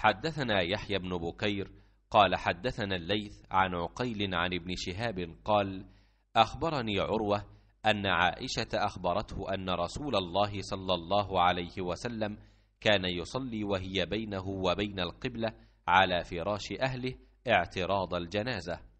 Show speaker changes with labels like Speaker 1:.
Speaker 1: حدثنا يحيى
Speaker 2: بن بكير قال حدثنا الليث عن عقيل عن ابن شهاب قال اخبرني عروه ان عائشه اخبرته ان رسول الله صلى الله عليه وسلم كان يصلي وهي بينه وبين القبله على فراش اهله اعتراض الجنازه